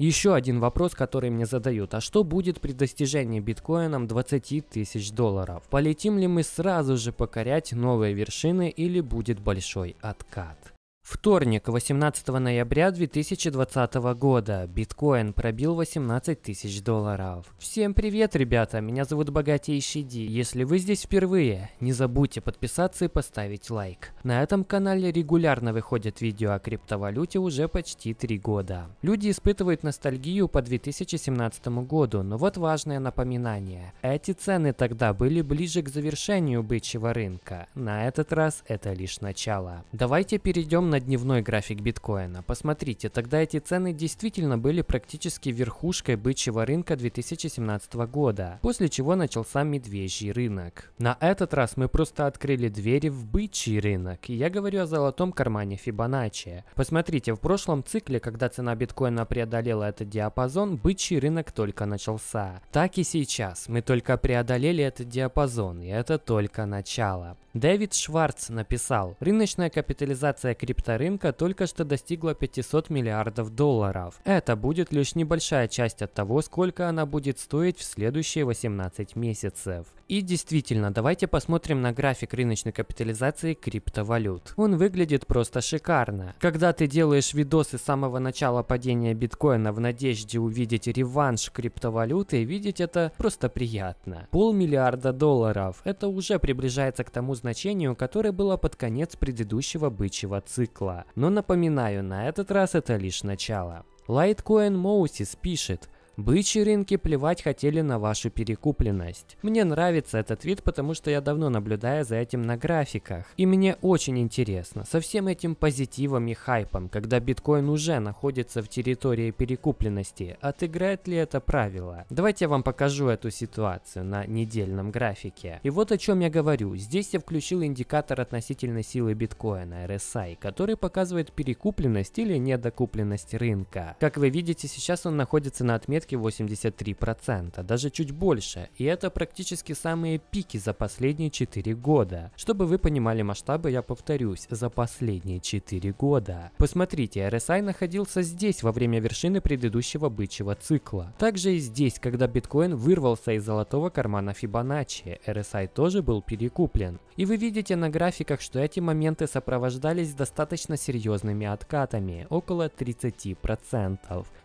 Еще один вопрос, который мне задают. А что будет при достижении биткоином 20 тысяч долларов? Полетим ли мы сразу же покорять новые вершины или будет большой откат? Вторник, 18 ноября 2020 года. Биткоин пробил 18 тысяч долларов. Всем привет, ребята, меня зовут Богатейший Ди. Если вы здесь впервые, не забудьте подписаться и поставить лайк. На этом канале регулярно выходят видео о криптовалюте уже почти три года. Люди испытывают ностальгию по 2017 году, но вот важное напоминание. Эти цены тогда были ближе к завершению бычьего рынка. На этот раз это лишь начало. Давайте перейдем на дневной график биткоина. Посмотрите, тогда эти цены действительно были практически верхушкой бычьего рынка 2017 года, после чего начался медвежий рынок. На этот раз мы просто открыли двери в бычий рынок, и я говорю о золотом кармане Фибоначчи. Посмотрите, в прошлом цикле, когда цена биткоина преодолела этот диапазон, бычий рынок только начался. Так и сейчас, мы только преодолели этот диапазон, и это только начало. Дэвид Шварц написал, рыночная капитализация крипто роста рынка только что достигла 500 миллиардов долларов. Это будет лишь небольшая часть от того, сколько она будет стоить в следующие 18 месяцев. И действительно, давайте посмотрим на график рыночной капитализации криптовалют. Он выглядит просто шикарно. Когда ты делаешь видосы с самого начала падения биткоина в надежде увидеть реванш криптовалюты, видеть это просто приятно. Полмиллиарда долларов. Это уже приближается к тому значению, которое было под конец предыдущего бычьего цикла цикла. Но напоминаю, на этот раз это лишь начало. Лайткоин Moses пишет, Бычьи рынки плевать хотели на вашу перекупленность. Мне нравится этот вид, потому что я давно наблюдаю за этим на графиках. И мне очень интересно, со всем этим позитивом и хайпом, когда биткоин уже находится в территории перекупленности, отыграет ли это правило? Давайте я вам покажу эту ситуацию на недельном графике. И вот о чем я говорю. Здесь я включил индикатор относительной силы биткоина RSI, который показывает перекупленность или недокупленность рынка. Как вы видите, сейчас он находится на отметке практически 83%, даже чуть больше, и это практически самые пики за последние 4 года. Чтобы вы понимали масштабы, я повторюсь, за последние 4 года. Посмотрите, RSI находился здесь во время вершины предыдущего бычьего цикла. Также и здесь, когда биткоин вырвался из золотого кармана Фибоначчи, RSI тоже был перекуплен. И вы видите на графиках, что эти моменты сопровождались достаточно серьезными откатами, около 30%.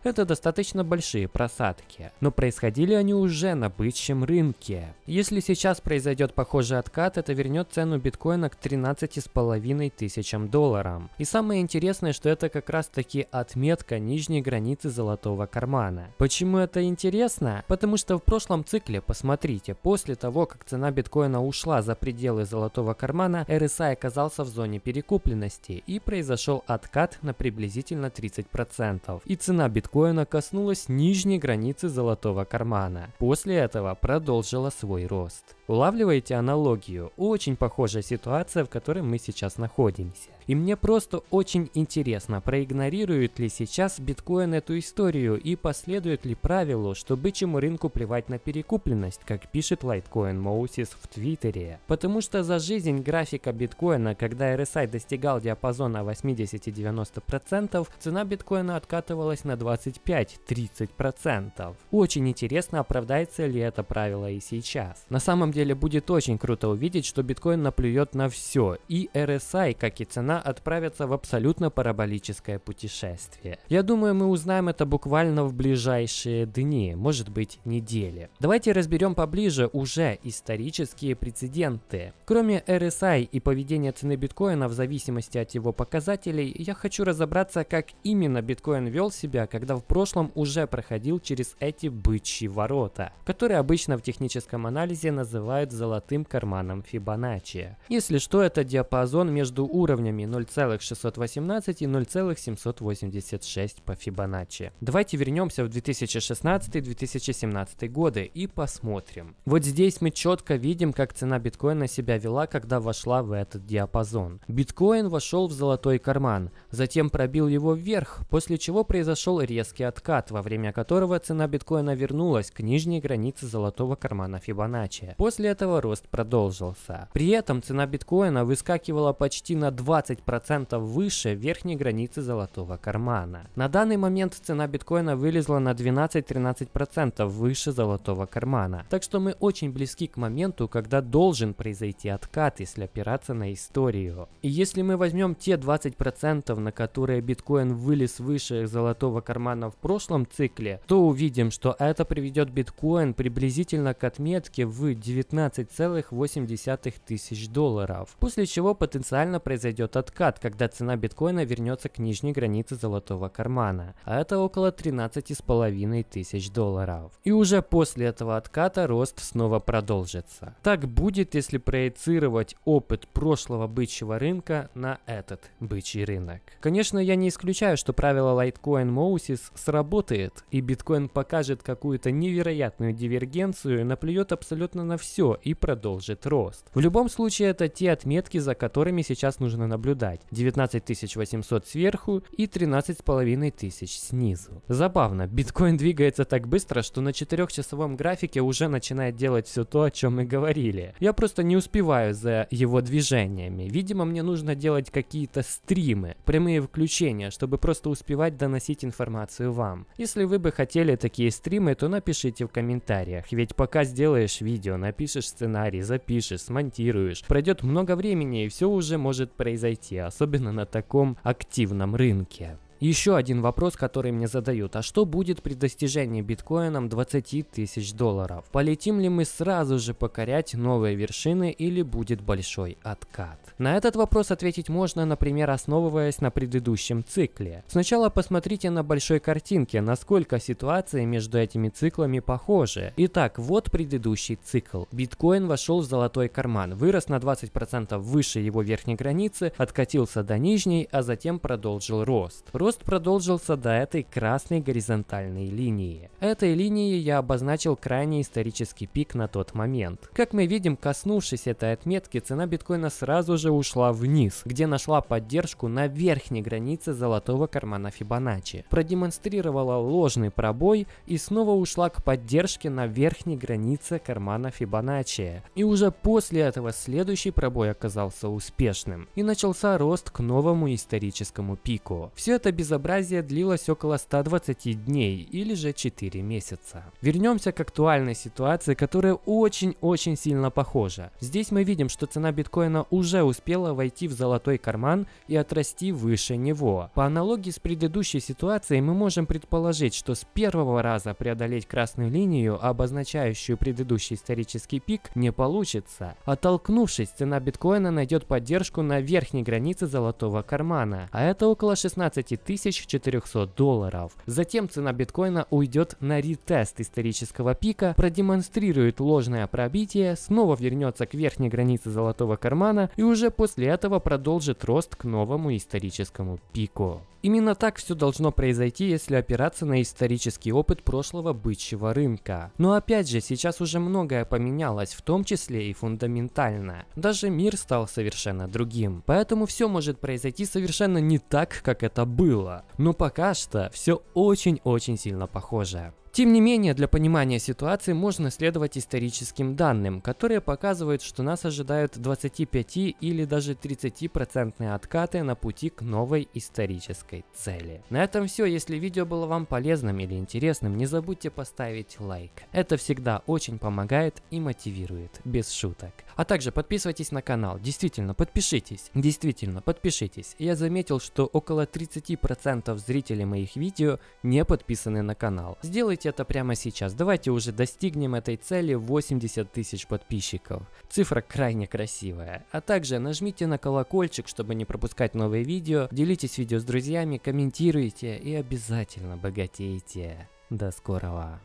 Это достаточно большие просадки просадки, но происходили они уже на бычьем рынке. Если сейчас произойдет похожий откат, это вернет цену биткоина к 13,5 тысячам долларам. И самое интересное, что это как раз таки отметка нижней границы золотого кармана. Почему это интересно? Потому что в прошлом цикле, посмотрите, после того, как цена биткоина ушла за пределы золотого кармана, RSI оказался в зоне перекупленности и произошел откат на приблизительно 30%. И цена биткоина коснулась нижней границы золотого кармана. После этого продолжила свой рост. Улавливаете аналогию? Очень похожая ситуация, в которой мы сейчас находимся. И мне просто очень интересно, проигнорирует ли сейчас биткоин эту историю и последует ли правилу, что бычьему рынку плевать на перекупленность, как пишет Litecoin Моусис в Твиттере. Потому что за жизнь графика биткоина, когда RSI достигал диапазона 80-90%, цена биткоина откатывалась на 25-30%. 10%. Очень интересно, оправдается ли это правило и сейчас. На самом деле будет очень круто увидеть, что биткоин наплюет на все, и RSI, как и цена, отправятся в абсолютно параболическое путешествие. Я думаю, мы узнаем это буквально в ближайшие дни, может быть недели. Давайте разберем поближе уже исторические прецеденты. Кроме RSI и поведения цены биткоина в зависимости от его показателей, я хочу разобраться, как именно биткоин вел себя, когда в прошлом уже проходил проходил через эти бычьи ворота, которые обычно в техническом анализе называют золотым карманом Фибоначчи. Если что, это диапазон между уровнями 0,618 и 0,786 по Фибоначчи. Давайте вернемся в 2016-2017 годы и посмотрим. Вот здесь мы четко видим, как цена биткоина себя вела, когда вошла в этот диапазон. Биткоин вошел в золотой карман, затем пробил его вверх, после чего произошел резкий откат, во время которого которого цена биткоина вернулась к нижней границе золотого кармана Фибоначчи. После этого рост продолжился. При этом цена биткоина выскакивала почти на 20% выше верхней границы золотого кармана. На данный момент цена биткоина вылезла на 12-13% выше золотого кармана. Так что мы очень близки к моменту, когда должен произойти откат, если опираться на историю. И если мы возьмем те 20%, на которые биткоин вылез выше золотого кармана в прошлом цикле, то то увидим, что это приведет биткоин приблизительно к отметке в 19,8 тысяч долларов, после чего потенциально произойдет откат, когда цена биткоина вернется к нижней границе золотого кармана, а это около 13,5 тысяч долларов. И уже после этого отката рост снова продолжится. Так будет, если проецировать опыт прошлого бычьего рынка на этот бычий рынок. Конечно, я не исключаю, что правило Litecoin Moses сработает, и биткоин биткоин покажет какую-то невероятную дивергенцию, наплюет абсолютно на все и продолжит рост. В любом случае это те отметки, за которыми сейчас нужно наблюдать. 19 800 сверху и 13 тысяч снизу. Забавно, биткоин двигается так быстро, что на 4-часовом графике уже начинает делать все то, о чем мы говорили. Я просто не успеваю за его движениями. Видимо, мне нужно делать какие-то стримы, прямые включения, чтобы просто успевать доносить информацию вам. Если вы бы хотели хотели такие стримы, то напишите в комментариях. Ведь пока сделаешь видео, напишешь сценарий, запишешь, смонтируешь, пройдет много времени и все уже может произойти, особенно на таком активном рынке. Еще один вопрос, который мне задают. А что будет при достижении биткоином 20 тысяч долларов? Полетим ли мы сразу же покорять новые вершины или будет большой откат? На этот вопрос ответить можно, например, основываясь на предыдущем цикле. Сначала посмотрите на большой картинке, насколько ситуации между этими циклами похожи. Итак, вот предыдущий цикл. Биткоин вошел в золотой карман, вырос на 20% выше его верхней границы, откатился до нижней, а затем продолжил рост. Рост продолжился до этой красной горизонтальной линии. Этой линией я обозначил крайний исторический пик на тот момент. Как мы видим, коснувшись этой отметки, цена биткоина сразу же ушла вниз, где нашла поддержку на верхней границе золотого кармана Фибоначчи, продемонстрировала ложный пробой и снова ушла к поддержке на верхней границе кармана Фибоначчи. И уже после этого следующий пробой оказался успешным, и начался рост к новому историческому пику. Все это безобразие длилось около 120 дней или же 4 месяца. Вернемся к актуальной ситуации, которая очень-очень сильно похожа. Здесь мы видим, что цена биткоина уже успела войти в золотой карман и отрасти выше него. По аналогии с предыдущей ситуацией мы можем предположить, что с первого раза преодолеть красную линию, обозначающую предыдущий исторический пик, не получится. Оттолкнувшись, цена биткоина найдет поддержку на верхней границе золотого кармана, а это около 16 5400 долларов. Затем цена биткоина уйдет на ретест исторического пика, продемонстрирует ложное пробитие, снова вернется к верхней границе золотого кармана и уже после этого продолжит рост к новому историческому пику. Именно так все должно произойти, если опираться на исторический опыт прошлого бычьего рынка. Но опять же, сейчас уже многое поменялось, в том числе и фундаментально. Даже мир стал совершенно другим. Поэтому все может произойти совершенно не так, как это было. Но пока что все очень-очень сильно похоже. Тем не менее, для понимания ситуации можно следовать историческим данным, которые показывают, что нас ожидают 25 или даже 30% откаты на пути к новой исторической цели. На этом все. Если видео было вам полезным или интересным, не забудьте поставить лайк. Это всегда очень помогает и мотивирует, без шуток. А также подписывайтесь на канал. Действительно, подпишитесь. Действительно, подпишитесь. Я заметил, что около 30% зрителей моих видео не подписаны на канал. Сделайте сделать это прямо сейчас. Давайте уже достигнем этой цели 80 тысяч подписчиков. Цифра крайне красивая. А также нажмите на колокольчик, чтобы не пропускать новые видео, делитесь видео с друзьями, комментируйте и обязательно богатейте. До скорого!